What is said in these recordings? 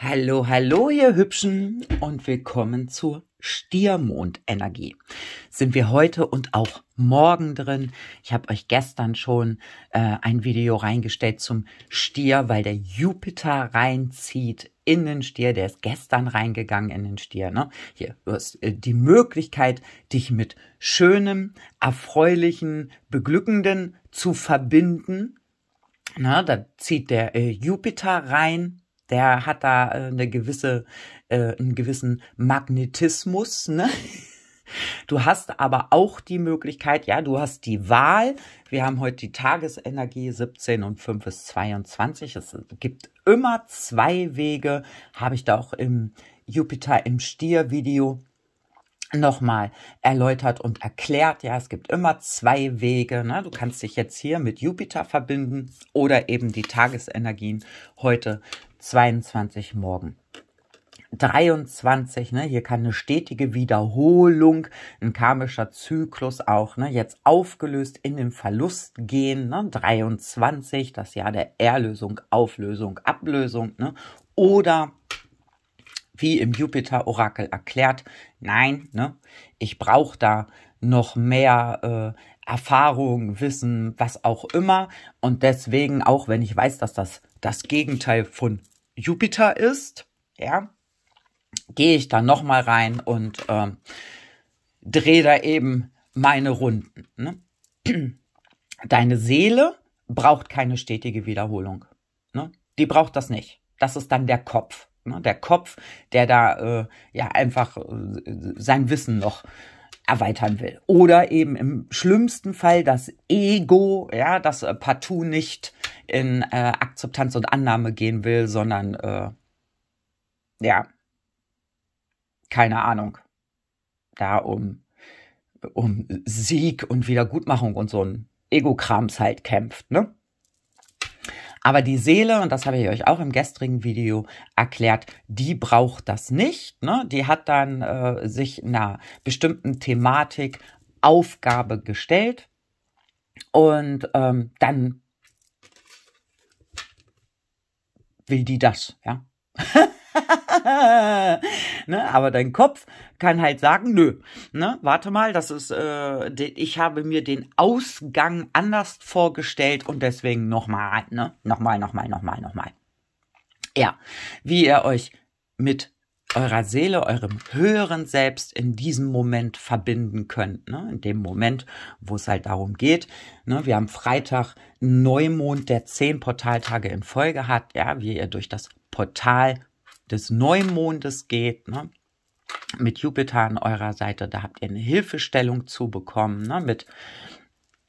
Hallo, hallo, ihr Hübschen und willkommen zur Stiermondenergie. Sind wir heute und auch morgen drin. Ich habe euch gestern schon äh, ein Video reingestellt zum Stier, weil der Jupiter reinzieht in den Stier. Der ist gestern reingegangen in den Stier. Ne? Hier, du hast äh, die Möglichkeit, dich mit schönem, erfreulichen, beglückenden zu verbinden. Na, da zieht der äh, Jupiter rein der hat da äh, eine gewisse, äh, einen gewissen Magnetismus, ne? Du hast aber auch die Möglichkeit, ja, du hast die Wahl. Wir haben heute die Tagesenergie 17 und 5 ist 22. Es gibt immer zwei Wege, habe ich da auch im Jupiter im Stier Video nochmal erläutert und erklärt. Ja, es gibt immer zwei Wege. Ne? Du kannst dich jetzt hier mit Jupiter verbinden oder eben die Tagesenergien heute 22 morgen. 23, ne, hier kann eine stetige Wiederholung, ein karmischer Zyklus auch, ne, jetzt aufgelöst in den Verlust gehen, ne, 23, das Jahr der Erlösung, Auflösung, Ablösung, ne, oder wie im Jupiter-Orakel erklärt, nein, ne, ich brauche da noch mehr äh, Erfahrung, Wissen, was auch immer. Und deswegen, auch wenn ich weiß, dass das das Gegenteil von Jupiter ist, ja, gehe ich da nochmal rein und ähm, drehe da eben meine Runden. Ne? Deine Seele braucht keine stetige Wiederholung. Ne? Die braucht das nicht. Das ist dann der Kopf. Ne? Der Kopf, der da äh, ja einfach äh, sein Wissen noch erweitern will. Oder eben im schlimmsten Fall das Ego, ja, das äh, partout nicht in äh, Akzeptanz und Annahme gehen will, sondern äh, ja, keine Ahnung, da um, um Sieg und Wiedergutmachung und so ein Ego-Krams halt kämpft, ne? Aber die Seele, und das habe ich euch auch im gestrigen Video erklärt, die braucht das nicht. Ne? Die hat dann äh, sich einer bestimmten Thematik Aufgabe gestellt und ähm, dann will die das, ja. ne? Aber dein Kopf kann halt sagen, nö, ne? warte mal, das ist, äh, ich habe mir den Ausgang anders vorgestellt und deswegen nochmal, ne? Nochmal, nochmal, nochmal, nochmal. Ja, wie ihr euch mit eurer Seele, eurem höheren Selbst in diesem Moment verbinden könnt. Ne? In dem Moment, wo es halt darum geht. Ne? Wir haben Freitag Neumond, der zehn Portaltage in Folge hat, ja, wie ihr durch das Portal des Neumondes geht, ne? mit Jupiter an eurer Seite, da habt ihr eine Hilfestellung zu bekommen, ne? mit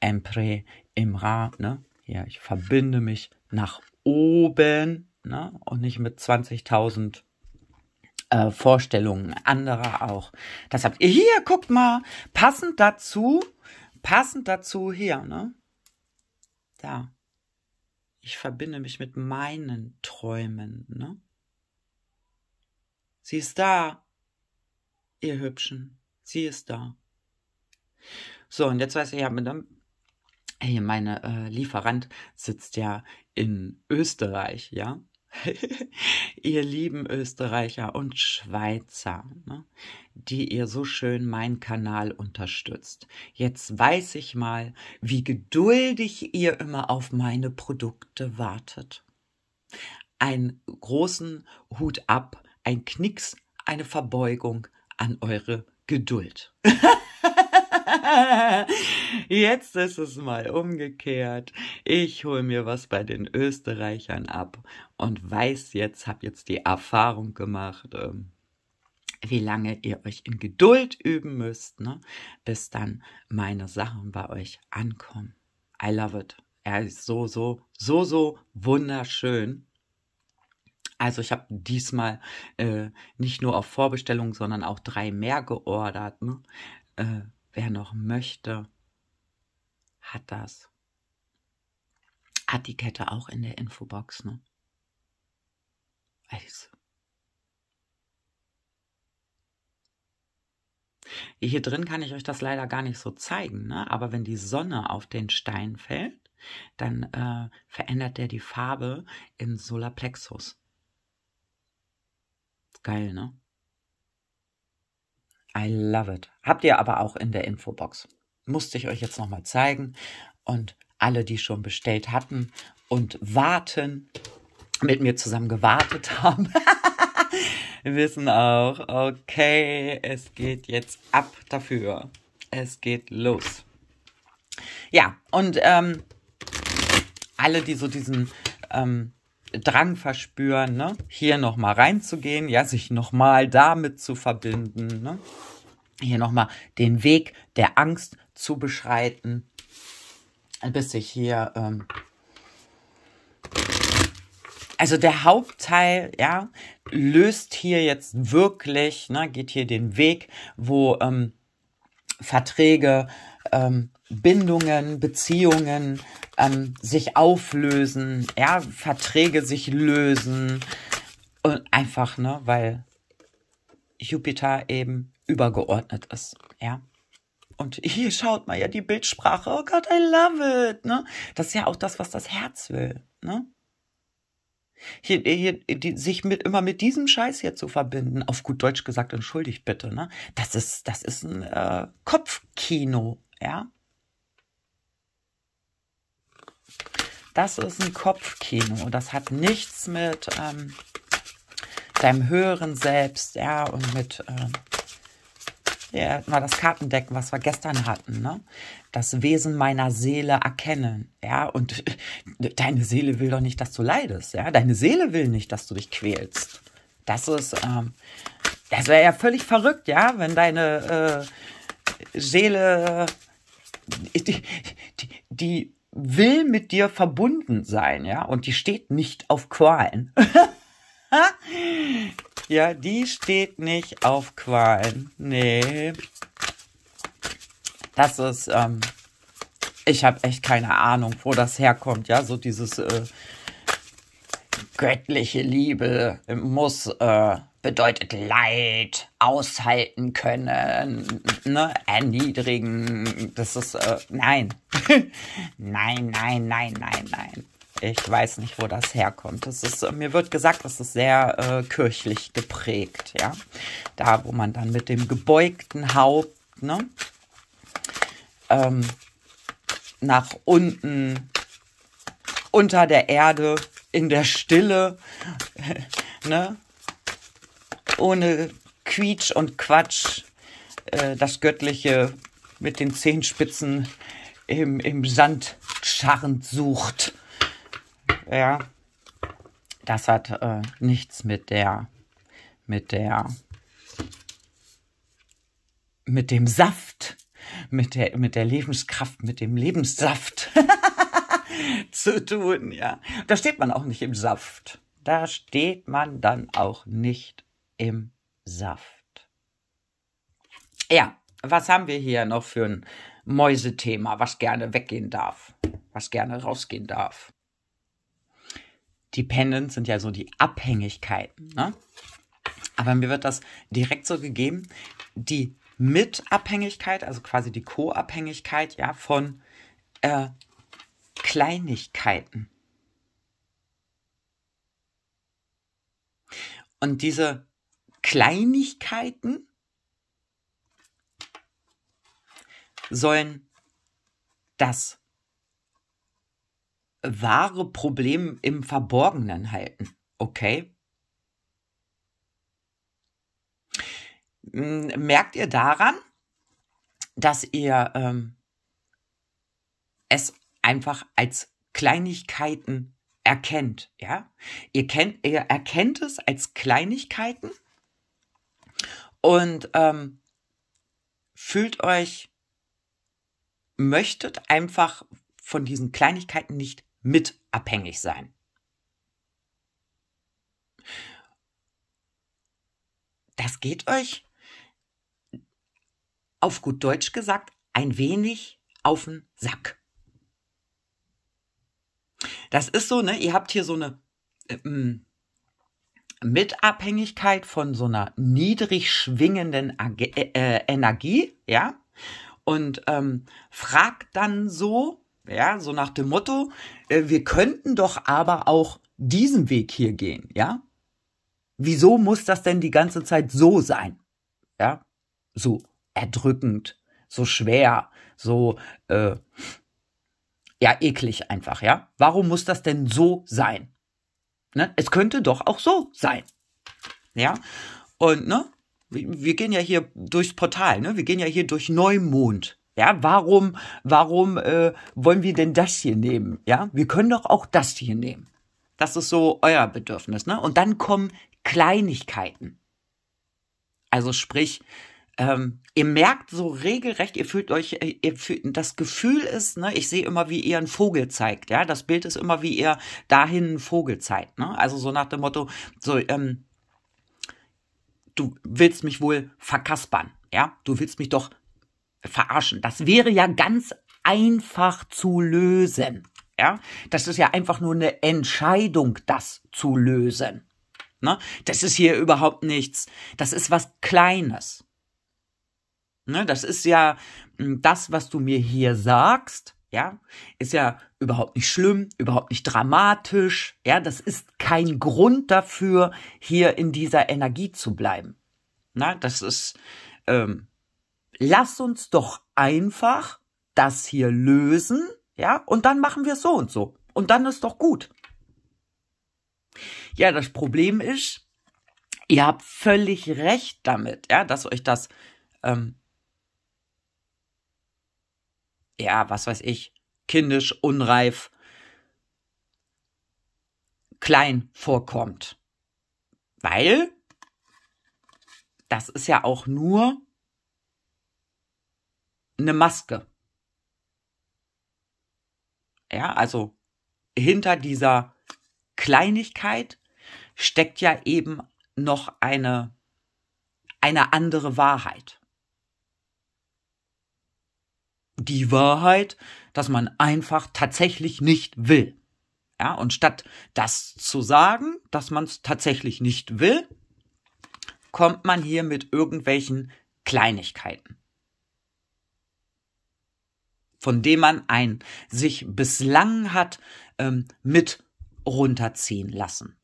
Empre im Rat, ne? ja, ich verbinde mich nach oben ne? und nicht mit 20.000 äh, Vorstellungen anderer auch. Das habt ihr hier, guckt mal, passend dazu, passend dazu hier, ne? Da. Ich verbinde mich mit meinen Träumen, ne? Sie ist da. Ihr Hübschen, sie ist da. So, und jetzt weiß ich ja, hey, meine äh, Lieferant sitzt ja in Österreich, ja? ihr lieben Österreicher und Schweizer, ne, die ihr so schön meinen Kanal unterstützt. Jetzt weiß ich mal, wie geduldig ihr immer auf meine Produkte wartet. Einen großen Hut ab ein Knicks, eine Verbeugung an eure Geduld. Jetzt ist es mal umgekehrt. Ich hole mir was bei den Österreichern ab und weiß jetzt, habe jetzt die Erfahrung gemacht, ähm, wie lange ihr euch in Geduld üben müsst, ne? bis dann meine Sachen bei euch ankommen. I love it. Er ist so, so, so, so wunderschön. Also ich habe diesmal äh, nicht nur auf Vorbestellung, sondern auch drei mehr geordert. Ne? Äh, wer noch möchte, hat das. Hat die Kette auch in der Infobox, ne? Also. Hier drin kann ich euch das leider gar nicht so zeigen, ne? aber wenn die Sonne auf den Stein fällt, dann äh, verändert der die Farbe im Solarplexus. Geil, ne? I love it. Habt ihr aber auch in der Infobox. Musste ich euch jetzt nochmal zeigen. Und alle, die schon bestellt hatten und warten, mit mir zusammen gewartet haben, wissen auch, okay, es geht jetzt ab dafür. Es geht los. Ja, und ähm, alle, die so diesen ähm, Drang verspüren, ne? hier nochmal reinzugehen, ja, sich nochmal damit zu verbinden, ne? hier nochmal den Weg der Angst zu beschreiten, bis ich hier, ähm also der Hauptteil, ja, löst hier jetzt wirklich, ne, geht hier den Weg, wo ähm, Verträge ähm, Bindungen, Beziehungen ähm, sich auflösen, ja, Verträge sich lösen und einfach, ne, weil Jupiter eben übergeordnet ist, ja. Und hier schaut mal ja die Bildsprache. Oh Gott, I love it, ne? Das ist ja auch das, was das Herz will, ne? Hier, hier, die, sich mit, immer mit diesem Scheiß hier zu verbinden, auf gut Deutsch gesagt, entschuldigt bitte, ne? Das ist, das ist ein äh, Kopfkino, ja? Das ist ein Kopfkino. Das hat nichts mit ähm, deinem höheren Selbst, ja, und mit, äh, ja, mal das Kartendeck, was wir gestern hatten, ne? Das Wesen meiner Seele erkennen, ja, und deine Seele will doch nicht, dass du leidest, ja? Deine Seele will nicht, dass du dich quälst. Das ist, ähm, das wäre ja völlig verrückt, ja, wenn deine äh, Seele die, die, die will mit dir verbunden sein, ja, und die steht nicht auf Qualen. ja, die steht nicht auf Qualen. Nee. Das ist, ähm, ich habe echt keine Ahnung, wo das herkommt, ja, so dieses äh, göttliche Liebe muss äh, bedeutet Leid, aushalten können, ne, erniedrigen. Das ist, äh, nein. nein, nein, nein, nein, nein. Ich weiß nicht, wo das herkommt. Das ist, äh, mir wird gesagt, das ist sehr äh, kirchlich geprägt, ja. Da, wo man dann mit dem gebeugten Haupt, ne, ähm, nach unten, unter der Erde, in der Stille, ne, ohne Quietsch und Quatsch äh, das Göttliche mit den Zehenspitzen im, im Sand scharrend sucht. Ja, das hat äh, nichts mit der, mit der, mit dem Saft, mit der, mit der Lebenskraft, mit dem Lebenssaft zu tun, ja. Da steht man auch nicht im Saft. Da steht man dann auch nicht im Saft. Ja, was haben wir hier noch für ein Mäusethema, was gerne weggehen darf, was gerne rausgehen darf? Die Pendants sind ja so die Abhängigkeiten. Ne? Aber mir wird das direkt so gegeben, die Mitabhängigkeit, also quasi die Co-Abhängigkeit ja, von äh, Kleinigkeiten. Und diese Kleinigkeiten sollen das wahre Problem im Verborgenen halten, okay? Hm, merkt ihr daran, dass ihr ähm, es einfach als Kleinigkeiten erkennt, ja? Ihr, kennt, ihr erkennt es als Kleinigkeiten und ähm, fühlt euch, möchtet einfach von diesen Kleinigkeiten nicht mit abhängig sein. Das geht euch, auf gut Deutsch gesagt, ein wenig auf den Sack. Das ist so, ne? Ihr habt hier so eine äh, hm, mit Abhängigkeit von so einer niedrig schwingenden Ag äh, äh Energie, ja, und ähm, fragt dann so, ja, so nach dem Motto, äh, wir könnten doch aber auch diesen Weg hier gehen, ja. Wieso muss das denn die ganze Zeit so sein? Ja, so erdrückend, so schwer, so äh, ja eklig einfach, ja. Warum muss das denn so sein? Ne? Es könnte doch auch so sein. Ja? Und, ne? Wir gehen ja hier durchs Portal, ne? Wir gehen ja hier durch Neumond. Ja, warum, warum äh, wollen wir denn das hier nehmen? Ja, wir können doch auch das hier nehmen. Das ist so euer Bedürfnis, ne? Und dann kommen Kleinigkeiten. Also sprich, ähm, ihr merkt so regelrecht, ihr fühlt euch, äh, ihr fühlt, das Gefühl ist, ne, ich sehe immer, wie ihr einen Vogel zeigt, ja, das Bild ist immer, wie ihr dahin einen Vogel zeigt, ne, also so nach dem Motto, so, ähm, du willst mich wohl verkaspern, ja, du willst mich doch verarschen, das wäre ja ganz einfach zu lösen, ja, das ist ja einfach nur eine Entscheidung, das zu lösen, ne, das ist hier überhaupt nichts, das ist was Kleines, Ne, das ist ja hm, das, was du mir hier sagst. Ja, ist ja überhaupt nicht schlimm, überhaupt nicht dramatisch. Ja, das ist kein Grund dafür, hier in dieser Energie zu bleiben. Na, das ist, ähm, lass uns doch einfach das hier lösen. Ja, und dann machen wir es so und so. Und dann ist doch gut. Ja, das Problem ist, ihr habt völlig recht damit, ja, dass euch das ähm, ja, was weiß ich, kindisch, unreif, klein vorkommt. Weil das ist ja auch nur eine Maske. Ja, also hinter dieser Kleinigkeit steckt ja eben noch eine, eine andere Wahrheit die Wahrheit, dass man einfach tatsächlich nicht will. Ja, und statt das zu sagen, dass man es tatsächlich nicht will, kommt man hier mit irgendwelchen Kleinigkeiten, von dem man ein sich bislang hat ähm, mit runterziehen lassen.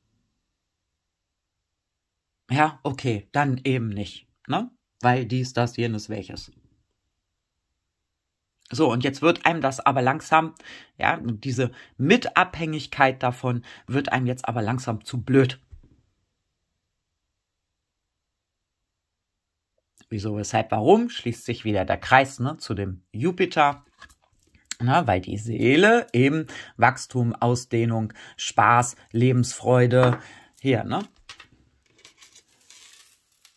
Ja, okay, dann eben nicht, ne? Weil dies, das, jenes, welches. So, und jetzt wird einem das aber langsam, ja, diese Mitabhängigkeit davon wird einem jetzt aber langsam zu blöd. Wieso, weshalb, warum, schließt sich wieder der Kreis ne, zu dem Jupiter. Na, weil die Seele eben Wachstum, Ausdehnung, Spaß, Lebensfreude, hier, ne?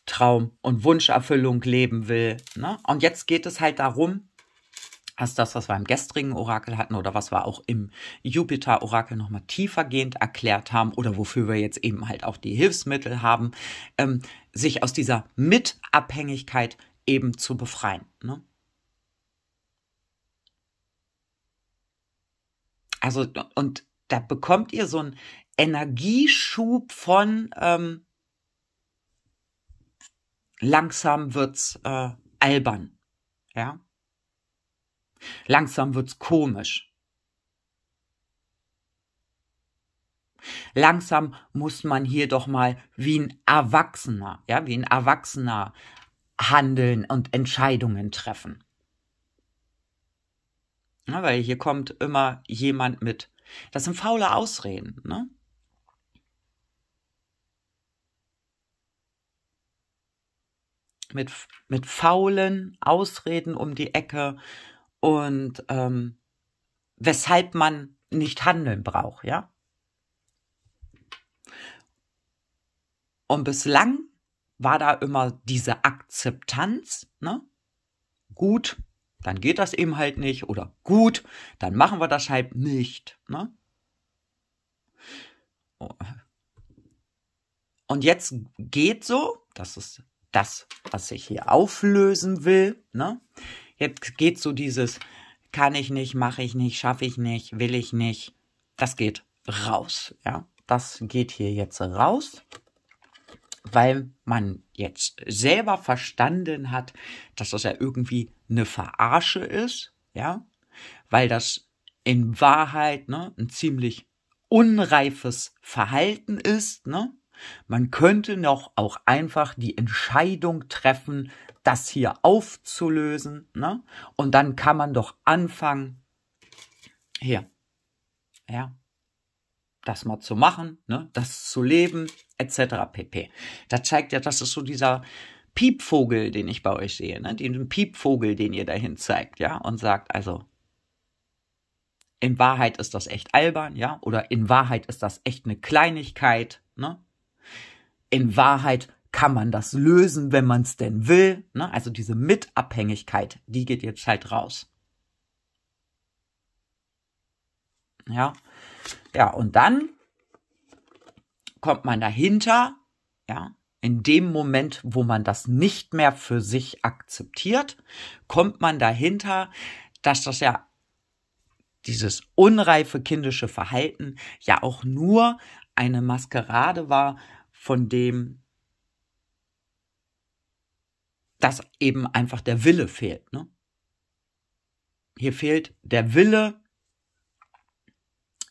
Traum und Wunscherfüllung leben will. Ne? Und jetzt geht es halt darum, als das, was wir im gestrigen Orakel hatten oder was wir auch im Jupiter-Orakel nochmal tiefergehend erklärt haben oder wofür wir jetzt eben halt auch die Hilfsmittel haben, ähm, sich aus dieser Mitabhängigkeit eben zu befreien. Ne? Also, und da bekommt ihr so einen Energieschub von ähm, langsam wird's äh, albern. Ja. Langsam wird's komisch. Langsam muss man hier doch mal wie ein Erwachsener, ja, wie ein Erwachsener handeln und Entscheidungen treffen. Ja, weil hier kommt immer jemand mit. Das sind faule Ausreden, ne? Mit, mit faulen Ausreden um die Ecke und ähm, weshalb man nicht handeln braucht, ja. Und bislang war da immer diese Akzeptanz, ne? Gut, dann geht das eben halt nicht oder gut, dann machen wir das halt nicht, ne? Und jetzt geht so, das ist das, was ich hier auflösen will, ne? Jetzt geht so dieses, kann ich nicht, mache ich nicht, schaffe ich nicht, will ich nicht. Das geht raus, ja. Das geht hier jetzt raus, weil man jetzt selber verstanden hat, dass das ja irgendwie eine Verarsche ist, ja. Weil das in Wahrheit, ne, ein ziemlich unreifes Verhalten ist, ne. Man könnte noch auch einfach die Entscheidung treffen, das hier aufzulösen. Ne? Und dann kann man doch anfangen, hier, ja, das mal zu machen, ne? das zu leben, etc. pp. Das zeigt ja, das ist so dieser Piepvogel, den ich bei euch sehe, ne? den Piepvogel, den ihr dahin zeigt, ja, und sagt, also, in Wahrheit ist das echt albern, ja, oder in Wahrheit ist das echt eine Kleinigkeit, ne? In Wahrheit kann man das lösen, wenn man es denn will. Ne? Also diese Mitabhängigkeit, die geht jetzt halt raus. Ja, ja, und dann kommt man dahinter, ja, in dem Moment, wo man das nicht mehr für sich akzeptiert, kommt man dahinter, dass das ja dieses unreife kindische Verhalten ja auch nur eine Maskerade war von dem, dass eben einfach der Wille fehlt. Ne? Hier fehlt der Wille,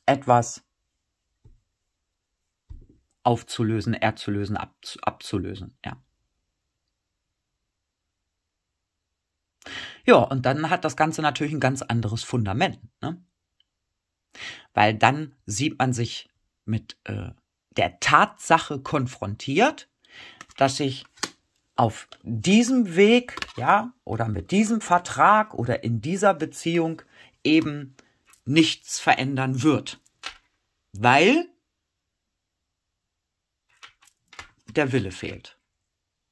etwas aufzulösen, erzulösen, abzulösen. Ja. Ja, und dann hat das Ganze natürlich ein ganz anderes Fundament. Ne? Weil dann sieht man sich mit äh, der Tatsache konfrontiert, dass ich auf diesem Weg, ja, oder mit diesem Vertrag oder in dieser Beziehung eben nichts verändern wird. Weil der Wille fehlt.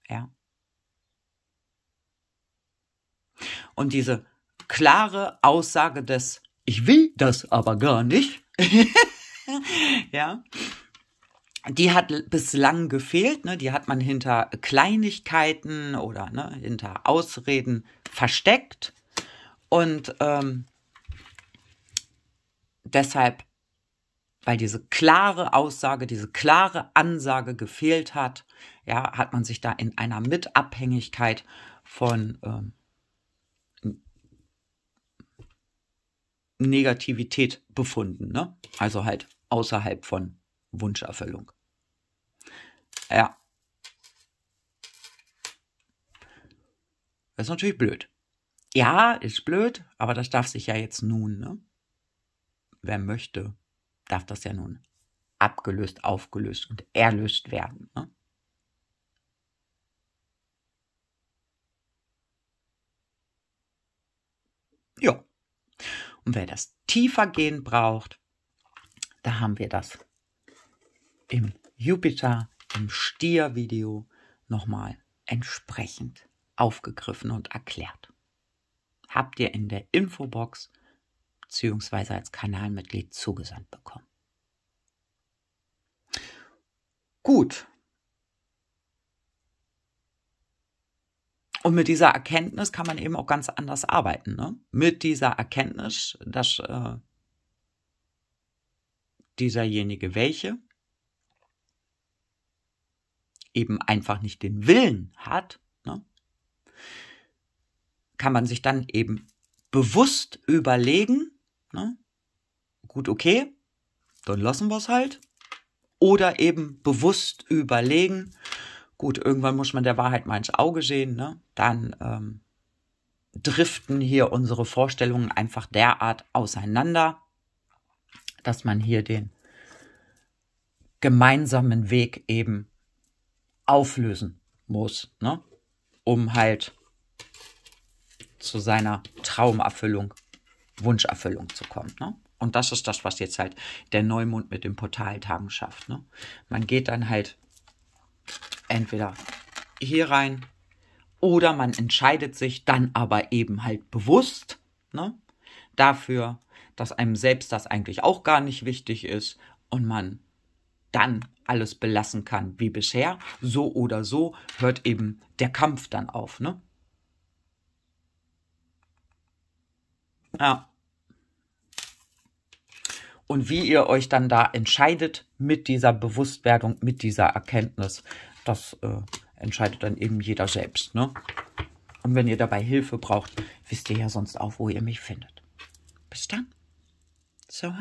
Ja. Und diese klare Aussage des Ich will das aber gar nicht. ja, die hat bislang gefehlt, ne? die hat man hinter Kleinigkeiten oder ne, hinter Ausreden versteckt. Und ähm, deshalb, weil diese klare Aussage, diese klare Ansage gefehlt hat, ja, hat man sich da in einer Mitabhängigkeit von ähm, Negativität befunden. Ne? Also halt außerhalb von Wunscherfüllung. Ja. Das ist natürlich blöd. Ja, ist blöd, aber das darf sich ja jetzt nun, ne? Wer möchte, darf das ja nun abgelöst, aufgelöst und erlöst werden. Ne? Ja. Und wer das tiefer gehen braucht, da haben wir das im Jupiter, im Stier-Video nochmal entsprechend aufgegriffen und erklärt. Habt ihr in der Infobox bzw. als Kanalmitglied zugesandt bekommen. Gut. Und mit dieser Erkenntnis kann man eben auch ganz anders arbeiten. Ne? Mit dieser Erkenntnis, dass äh, dieserjenige welche eben einfach nicht den Willen hat, ne, kann man sich dann eben bewusst überlegen, ne, gut, okay, dann lassen wir es halt. Oder eben bewusst überlegen, gut, irgendwann muss man der Wahrheit mal ins Auge sehen, ne? dann ähm, driften hier unsere Vorstellungen einfach derart auseinander, dass man hier den gemeinsamen Weg eben auflösen muss, ne? um halt zu seiner Traumerfüllung, Wunscherfüllung zu kommen. Ne? Und das ist das, was jetzt halt der Neumond mit dem Portaltagen schafft. Ne? Man geht dann halt entweder hier rein oder man entscheidet sich dann aber eben halt bewusst ne, dafür, dass einem selbst das eigentlich auch gar nicht wichtig ist und man dann alles belassen kann wie bisher, so oder so hört eben der Kampf dann auf, ne? Ja. Und wie ihr euch dann da entscheidet mit dieser Bewusstwerdung, mit dieser Erkenntnis, das äh, entscheidet dann eben jeder selbst, ne? Und wenn ihr dabei Hilfe braucht, wisst ihr ja sonst auch, wo ihr mich findet. Bis dann. So.